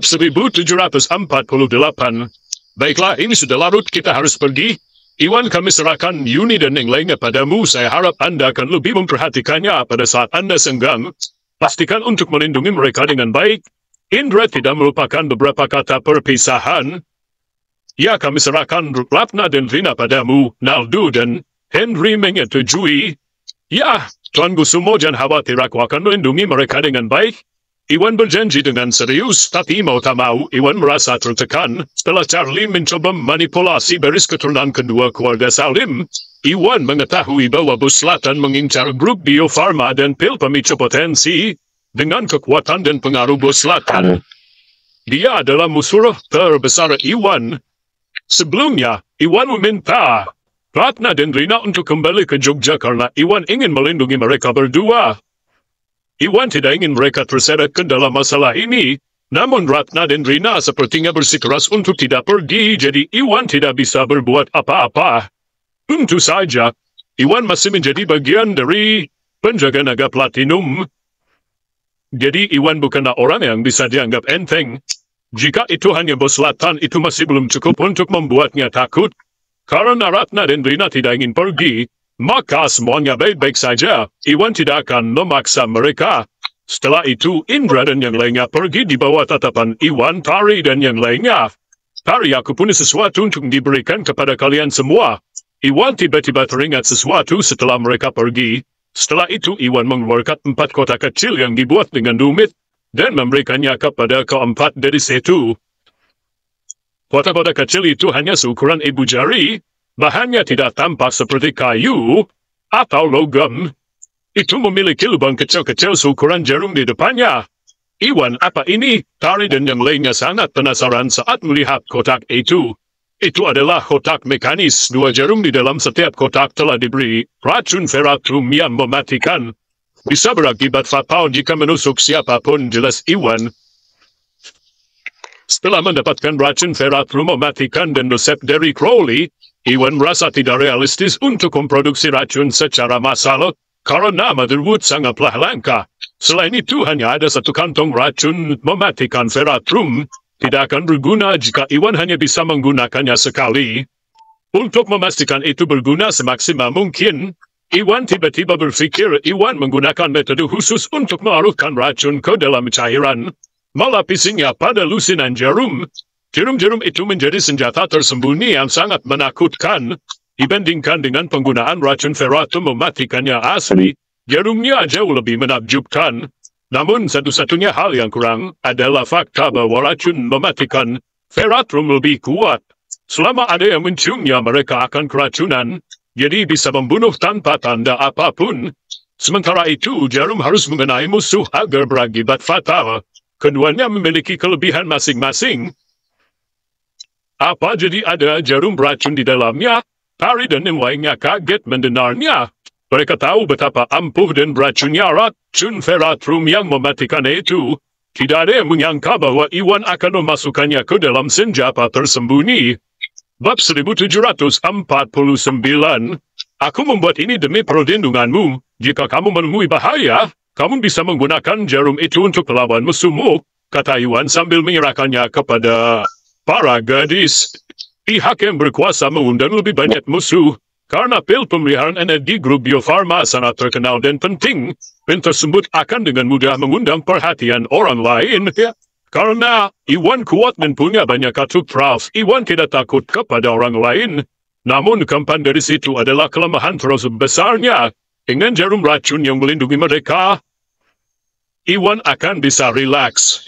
puluh 1748. Baiklah, ini sudah larut, kita harus pergi. Iwan kami serahkan Yuni dan yang lainnya padamu. Saya harap Anda akan lebih memperhatikannya pada saat Anda senggang. Pastikan untuk melindungi mereka dengan baik. Indra tidak melupakan beberapa kata perpisahan. Ya, kami serahkan Lapna dan Rina padamu, Naldu dan Henry menyetujui. Ya, Tuan Gusumo jangan khawatir aku akan melindungi mereka dengan baik. Iwan berjanji dengan serius, tapi mau tak mau, Iwan merasa tertekan. Setelah Charlie mencoba manipulasi baris keturunan kedua keluarga Salim, Iwan mengetahui bahwa Bus Selatan mengincar grup Bio Farma dan pil pemicu potensi. Dengan kekuatan dan pengaruh Bus Selatan, dia adalah musuh terbesar Iwan. Sebelumnya, Iwan meminta Ratna dan Rina untuk kembali ke Jogja karena Iwan ingin melindungi mereka berdua. Iwan tidak ingin mereka terseret ke dalam masalah ini. Namun Ratna dan Rina sepertinya bersikeras untuk tidak pergi, jadi Iwan tidak bisa berbuat apa-apa. Tentu saja, Iwan masih menjadi bagian dari penjaga naga platinum. Jadi Iwan bukanlah orang yang bisa dianggap enteng. Jika itu hanya bos selatan itu masih belum cukup untuk membuatnya takut. Karena Ratna dan Rina tidak ingin pergi, maka semuanya baik-baik saja, Iwan tidak akan memaksa mereka. Setelah itu Indra dan yang lainnya pergi di bawah tatapan Iwan, Tari dan yang lainnya. Tari aku punya sesuatu untuk diberikan kepada kalian semua. Iwan tiba-tiba teringat sesuatu setelah mereka pergi. Setelah itu Iwan mengeluarkan empat kotak kecil yang dibuat dengan dumit dan memberikannya kepada keempat dari situ. Kota-kota kecil itu hanya seukuran ibu jari, Bahannya tidak tampak seperti kayu atau logam. Itu memiliki lubang kecil-kecil seukuran jarum di depannya. Iwan apa ini? Tari dan yang lainnya sangat penasaran saat melihat kotak itu. Itu adalah kotak mekanis. Dua jarum di dalam setiap kotak telah diberi racun ferratum yang mematikan. Bisa berakibat fatal jika menusuk siapapun jelas Iwan. Setelah mendapatkan racun feratrum mematikan dan resep dari Crowley, Iwan merasa tidak realistis untuk memproduksi racun secara massal karena Motherwood sangatlah langka. Selain itu, hanya ada satu kantong racun mematikan Veratrum. Tidak akan berguna jika Iwan hanya bisa menggunakannya sekali. Untuk memastikan itu berguna semaksimal mungkin, Iwan tiba-tiba berpikir Iwan menggunakan metode khusus untuk melarutkan racun ke dalam cairan, melapisinya pada lusinan jarum, Jerum-jerum itu menjadi senjata tersembunyi yang sangat menakutkan. Dibandingkan dengan penggunaan racun feratum mematikannya asli, jerumnya jauh lebih menakjubkan. Namun satu-satunya hal yang kurang adalah fakta bahwa racun mematikan ferratum lebih kuat. Selama ada yang menciumnya mereka akan keracunan, jadi bisa membunuh tanpa tanda apapun. Sementara itu, jarum harus mengenai musuh agar berakibat fatal. Keduanya memiliki kelebihan masing-masing, apa jadi ada jarum beracun di dalamnya? Tari dan yang kaget mendengarnya. Mereka tahu betapa ampuh dan beracunnya racun feratrum yang mematikan itu. Tidak ada yang menyangka bahwa Iwan akan memasukkannya ke dalam senjata tersembunyi. Bab 1749 Aku membuat ini demi perlindunganmu. Jika kamu menemui bahaya, kamu bisa menggunakan jarum itu untuk melawan musuhmu, kata Iwan sambil menyerahkannya kepada... Para gadis, pihak yang berkuasa mengundang lebih banyak musuh, karena pil pemeliharaan energi grup biofarma sangat terkenal dan penting, pil tersebut akan dengan mudah mengundang perhatian orang lain. Ya. Karena Iwan kuat dan punya banyak kartu praf, Iwan tidak takut kepada orang lain. Namun kempan dari situ adalah kelemahan terus besarnya. Dengan jarum racun yang melindungi mereka, Iwan akan bisa relax.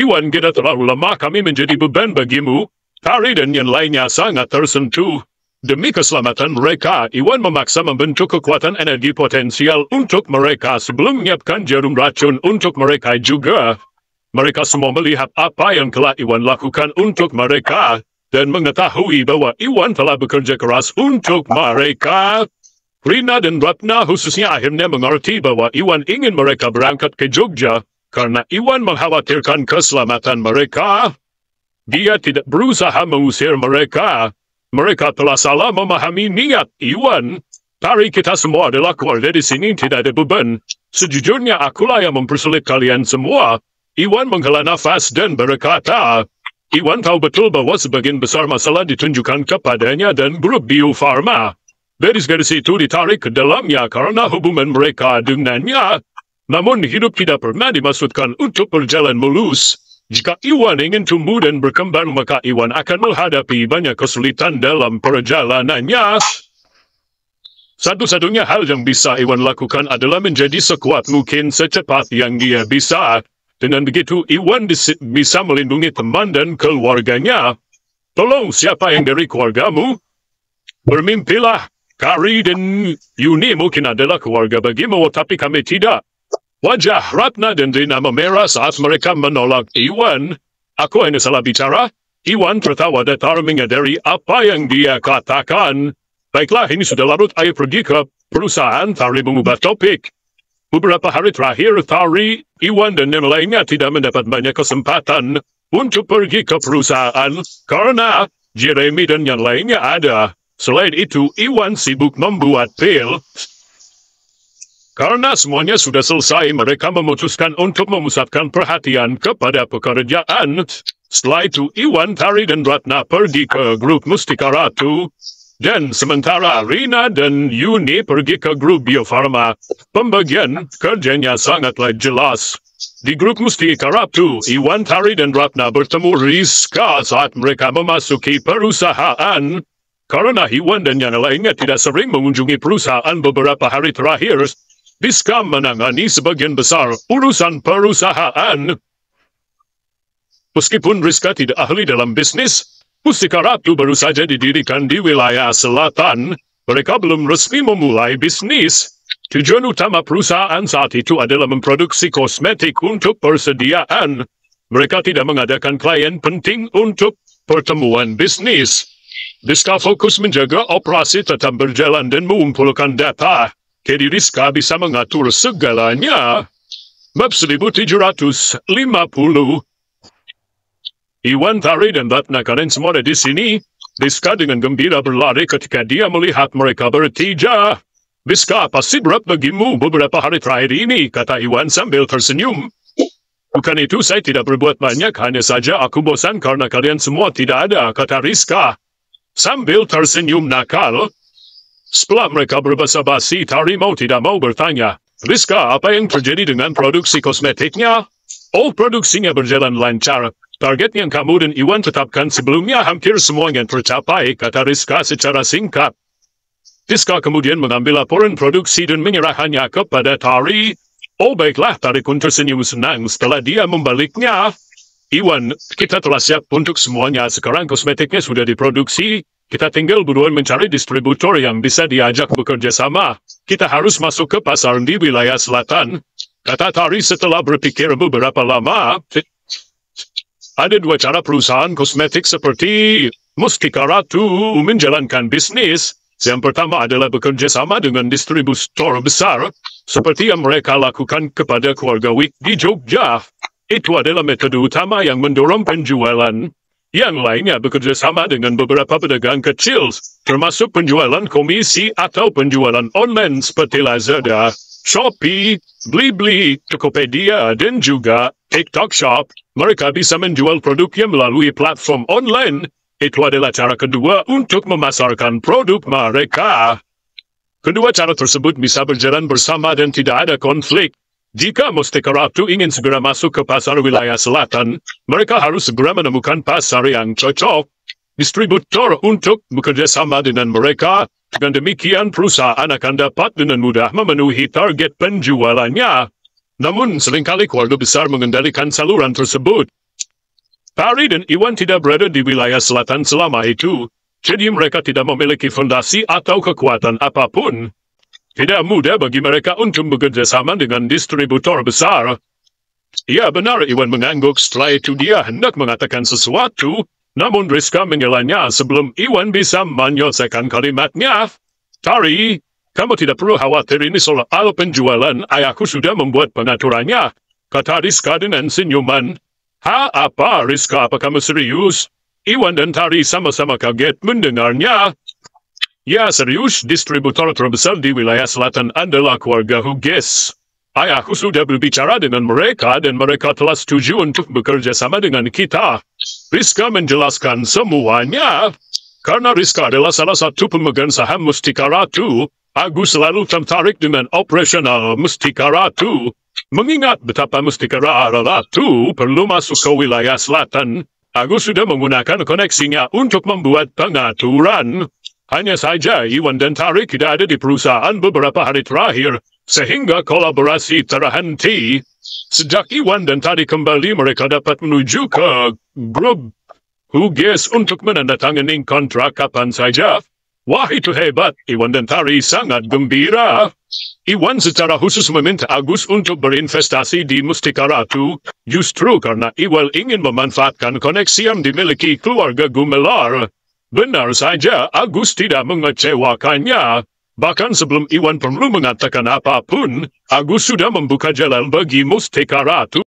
Iwan kita terlalu lemah kami menjadi beban bagimu. Tari dan yang lainnya sangat tersentuh. Demi keselamatan mereka, Iwan memaksa membentuk kekuatan energi potensial untuk mereka sebelum menyiapkan jarum racun untuk mereka juga. Mereka semua melihat apa yang telah Iwan lakukan untuk mereka, dan mengetahui bahwa Iwan telah bekerja keras untuk mereka. Rina dan Ratna khususnya akhirnya mengerti bahwa Iwan ingin mereka berangkat ke Jogja, karena Iwan mengkhawatirkan keselamatan mereka, dia tidak berusaha mengusir mereka. Mereka telah salah memahami niat Iwan. Tari kita semua adalah keluarga di sini tidak ada beban. Sejujurnya akulah yang mempersulit kalian semua. Iwan menghela nafas dan berkata, Iwan tahu betul bahwa sebagian besar masalah ditunjukkan kepadanya dan grup Bio Farma. Beris garis itu ditarik ke dalamnya karena hubungan mereka dengannya namun hidup tidak pernah dimaksudkan untuk berjalan mulus. Jika Iwan ingin tumbuh dan berkembang maka Iwan akan menghadapi banyak kesulitan dalam perjalanannya. Satu-satunya hal yang bisa Iwan lakukan adalah menjadi sekuat mungkin secepat yang dia bisa. Dengan begitu Iwan bisa melindungi teman dan keluarganya. Tolong siapa yang dari keluargamu? Bermimpilah. Kari dan Yuni mungkin adalah keluarga bagimu tapi kami tidak. Wajah Ratna nama merah saat mereka menolak Iwan. Aku ini salah bicara? Iwan tertawa datar menyadari apa yang dia katakan. Baiklah, ini sudah larut ayo pergi ke perusahaan Tari mengubah topik. Beberapa hari terakhir, Tari, Iwan dan yang lainnya tidak mendapat banyak kesempatan untuk pergi ke perusahaan karena Jeremy dan yang lainnya ada. Selain itu, Iwan sibuk membuat pil. Karena semuanya sudah selesai, mereka memutuskan untuk memusatkan perhatian kepada pekerjaan. Setelah itu, Iwan Tari dan Ratna pergi ke grup Mustika Ratu. Dan sementara Rina dan Yuni pergi ke grup Biofarma, pembagian kerjanya sangatlah jelas. Di grup Mustika Ratu, Iwan Tari dan Ratna bertemu Rizka saat mereka memasuki perusahaan. Karena Iwan dan yang lainnya tidak sering mengunjungi perusahaan beberapa hari terakhir, bisa menangani sebagian besar urusan perusahaan. Meskipun Rizka tidak ahli dalam bisnis, Pustika Ratu baru saja didirikan di wilayah selatan. Mereka belum resmi memulai bisnis. Tujuan utama perusahaan saat itu adalah memproduksi kosmetik untuk persediaan. Mereka tidak mengadakan klien penting untuk pertemuan bisnis. Diska fokus menjaga operasi tetap berjalan dan mengumpulkan data. Kedi Rizka bisa mengatur segalanya. Bab 1750 Iwan Tari dan Ratna Karen semua ada di sini. Rizka dengan gembira berlari ketika dia melihat mereka bertiga. Rizka, pasti berat bagimu beberapa hari terakhir ini, kata Iwan sambil tersenyum. Bukan itu saya tidak berbuat banyak, hanya saja aku bosan karena kalian semua tidak ada, kata Rizka. Sambil tersenyum nakal, setelah mereka berbahasa basi tarimau tidak mau bertanya, Rizka, apa yang terjadi dengan produksi kosmetiknya? Oh, produksinya berjalan lancar. Target yang kamu dan Iwan tetapkan sebelumnya hampir semuanya tercapai, kata Rizka secara singkat. Rizka kemudian mengambil laporan produksi dan menyerahkannya kepada Tari. Oh baiklah, Tari pun tersenyum senang setelah dia membaliknya. Iwan, kita telah siap untuk semuanya. Sekarang kosmetiknya sudah diproduksi. Kita tinggal buruan mencari distributor yang bisa diajak bekerja sama. Kita harus masuk ke pasar di wilayah selatan. Kata Tari setelah berpikir beberapa lama, ada dua cara perusahaan kosmetik seperti Mustika Ratu menjalankan bisnis. Yang pertama adalah bekerja sama dengan distributor besar, seperti yang mereka lakukan kepada keluarga Wick di Jogja. Itu adalah metode utama yang mendorong penjualan. Yang lainnya bekerja sama dengan beberapa pedagang kecil, termasuk penjualan komisi atau penjualan online seperti Lazada, Shopee, Blibli, Tokopedia, dan juga TikTok Shop. Mereka bisa menjual produknya melalui platform online. Itu adalah cara kedua untuk memasarkan produk mereka. Kedua cara tersebut bisa berjalan bersama dan tidak ada konflik. Jika Mustika Ratu ingin segera masuk ke pasar wilayah selatan, mereka harus segera menemukan pasar yang cocok. Distributor untuk bekerja sama dengan mereka, dan demikian perusahaan akan dapat dengan mudah memenuhi target penjualannya. Namun seringkali keluarga besar mengendalikan saluran tersebut. Pari dan Iwan tidak berada di wilayah selatan selama itu, jadi mereka tidak memiliki fondasi atau kekuatan apapun. Tidak mudah bagi mereka untuk bekerja sama dengan distributor besar. Ya benar Iwan mengangguk setelah itu dia hendak mengatakan sesuatu, namun Rizka mengelanya sebelum Iwan bisa menyelesaikan kalimatnya. Tari, kamu tidak perlu khawatir ini soal penjualan, ayahku sudah membuat pengaturannya, kata Rizka dengan senyuman. Ha apa Rizka, apa kamu serius? Iwan dan Tari sama-sama kaget mendengarnya. Ya serius, distributor terbesar di wilayah selatan adalah keluarga Hughes. Ayahku sudah berbicara dengan mereka dan mereka telah setuju untuk bekerja sama dengan kita. Rizka menjelaskan semuanya. Karena Rizka adalah salah satu pemegang saham Mustika Ratu, aku selalu tertarik dengan operasional Mustika Ratu. Mengingat betapa Mustika Ratu perlu masuk ke wilayah selatan, aku sudah menggunakan koneksinya untuk membuat pengaturan. Hanya saja Iwan dan Tarik tidak ada di perusahaan beberapa hari terakhir, sehingga kolaborasi terhenti. Sejak Iwan dan Tarik kembali mereka dapat menuju ke grup Hugis untuk menandatangani kontrak kapan saja. Wah itu hebat, Iwan dan Tari sangat gembira. Iwan secara khusus meminta Agus untuk berinvestasi di Mustika Ratu, justru karena Iwan ingin memanfaatkan koneksi yang dimiliki keluarga Gumelar. Benar saja, Agus tidak mengecewakannya. Bahkan sebelum Iwan perlu mengatakan apapun, Agus sudah membuka jalan bagi Mustika Ratu.